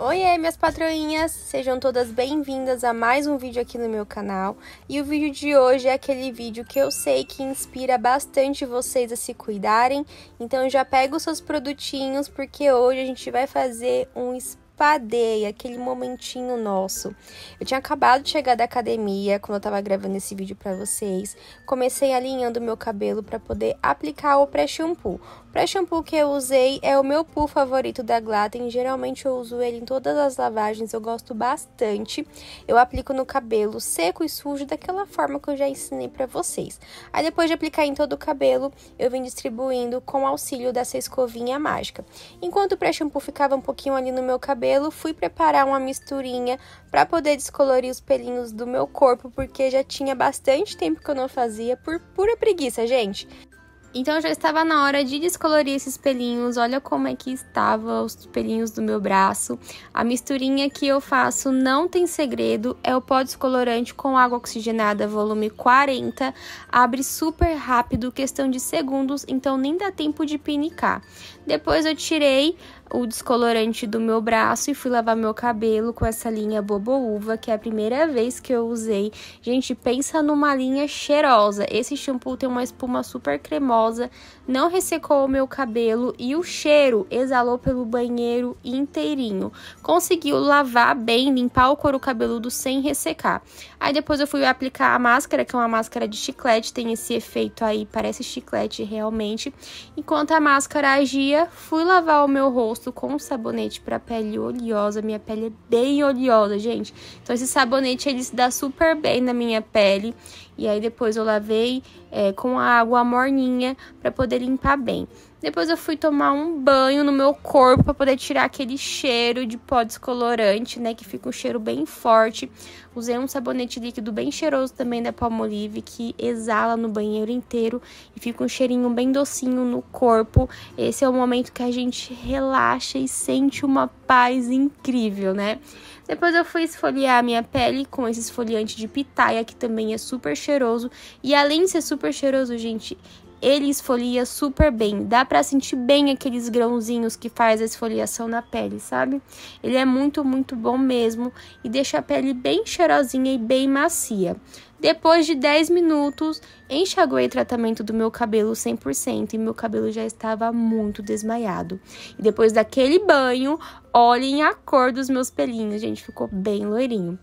Oiê, minhas patroinhas! Sejam todas bem-vindas a mais um vídeo aqui no meu canal. E o vídeo de hoje é aquele vídeo que eu sei que inspira bastante vocês a se cuidarem. Então já pega os seus produtinhos, porque hoje a gente vai fazer um spa padei, aquele momentinho nosso. Eu tinha acabado de chegar da academia quando eu tava gravando esse vídeo para vocês. Comecei alinhando meu cabelo para poder aplicar o pré-shampoo. O pré-shampoo que eu usei é o meu poo favorito da Glatten. Geralmente eu uso ele em todas as lavagens, eu gosto bastante. Eu aplico no cabelo seco e sujo daquela forma que eu já ensinei para vocês. Aí depois de aplicar em todo o cabelo, eu vim distribuindo com auxílio dessa escovinha mágica. Enquanto o pré-shampoo ficava um pouquinho ali no meu cabelo, cabelo, fui preparar uma misturinha para poder descolorir os pelinhos do meu corpo, porque já tinha bastante tempo que eu não fazia por pura preguiça, gente. Então já estava na hora de descolorir esses pelinhos. Olha como é que estava os pelinhos do meu braço. A misturinha que eu faço não tem segredo, é o pó descolorante com água oxigenada, volume 40. Abre super rápido, questão de segundos, então nem dá tempo de pinicar. Depois eu tirei o descolorante do meu braço e fui lavar meu cabelo com essa linha Bobo Uva, que é a primeira vez que eu usei. Gente, pensa numa linha cheirosa. Esse shampoo tem uma espuma super cremosa não ressecou o meu cabelo e o cheiro exalou pelo banheiro inteirinho. Conseguiu lavar bem, limpar o couro cabeludo sem ressecar. Aí depois eu fui aplicar a máscara, que é uma máscara de chiclete, tem esse efeito aí, parece chiclete realmente. Enquanto a máscara agia, fui lavar o meu rosto com um sabonete para pele oleosa. Minha pele é bem oleosa, gente. Então esse sabonete ele se dá super bem na minha pele. E aí depois eu lavei é, com a água morninha para poder limpar bem. Depois eu fui tomar um banho no meu corpo para poder tirar aquele cheiro de pó descolorante, né? Que fica um cheiro bem forte. Usei um sabonete líquido bem cheiroso também da Palmolive, que exala no banheiro inteiro e fica um cheirinho bem docinho no corpo. Esse é o momento que a gente relaxa e sente uma paz incrível, né? Depois eu fui esfoliar a minha pele com esse esfoliante de pitaia, que também é super cheiroso. E além de ser super cheiroso, gente, ele esfolia super bem. Dá para sentir bem aqueles grãozinhos que faz a esfoliação na pele, sabe? Ele é muito, muito bom mesmo e deixa a pele bem cheirosinha e bem macia. Depois de 10 minutos, enxaguei o tratamento do meu cabelo 100% e meu cabelo já estava muito desmaiado. E depois daquele banho, olhem a cor dos meus pelinhos, gente, ficou bem loirinho.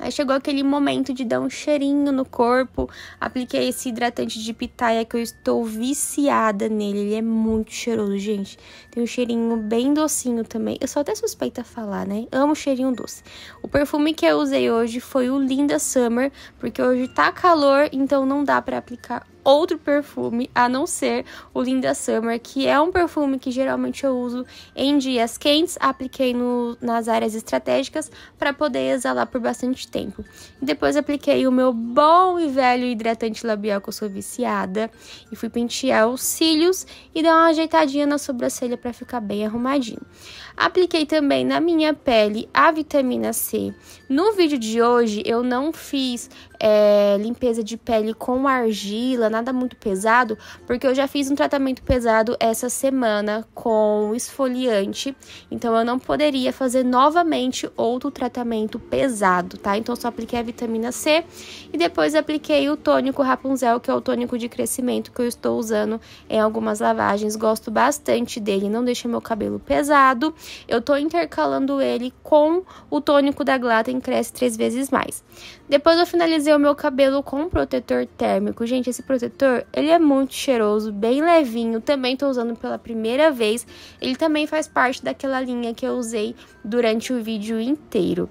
Aí chegou aquele momento de dar um cheirinho no corpo. Apliquei esse hidratante de pitaia que eu estou viciada nele. Ele é muito cheiroso, gente. Tem um cheirinho bem docinho também. Eu sou até suspeita a falar, né? Amo cheirinho doce. O perfume que eu usei hoje foi o Linda Summer, porque hoje tá calor, então não dá para aplicar outro perfume a não ser o Linda Summer, que é um perfume que geralmente eu uso em dias quentes, apliquei no, nas áreas estratégicas para poder exalar por bastante tempo. Depois apliquei o meu bom e velho hidratante labial que eu sou viciada e fui pentear os cílios e dar uma ajeitadinha na sobrancelha para ficar bem arrumadinho. Apliquei também na minha pele a vitamina C. No vídeo de hoje eu não fiz é, limpeza de pele com argila, nada muito pesado, porque eu já fiz um tratamento pesado essa semana com esfoliante, então eu não poderia fazer novamente outro tratamento pesado, tá? Então só apliquei a vitamina C e depois apliquei o tônico Rapunzel, que é o tônico de crescimento que eu estou usando em algumas lavagens. Gosto bastante dele, não deixa meu cabelo pesado. Eu tô intercalando ele com o tônico da Glatten Cresce três vezes mais. Depois eu finalizei o meu cabelo com um protetor térmico. Gente, esse protetor, ele é muito cheiroso, bem levinho. Também tô usando pela primeira vez. Ele também faz parte daquela linha que eu usei durante o vídeo inteiro.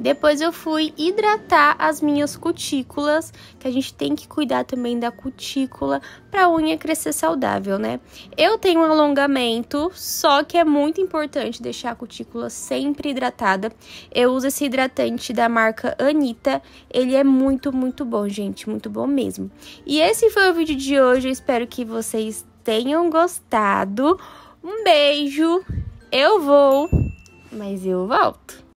Depois eu fui hidratar as minhas cutículas, que a gente tem que cuidar também da cutícula para a unha crescer saudável, né? Eu tenho um alongamento, só que é muito importante deixar a cutícula sempre hidratada. Eu uso esse hidratante da marca Anitta, ele é muito, muito bom, gente, muito bom mesmo. E esse foi o vídeo de hoje, eu espero que vocês tenham gostado. Um beijo, eu vou, mas eu volto.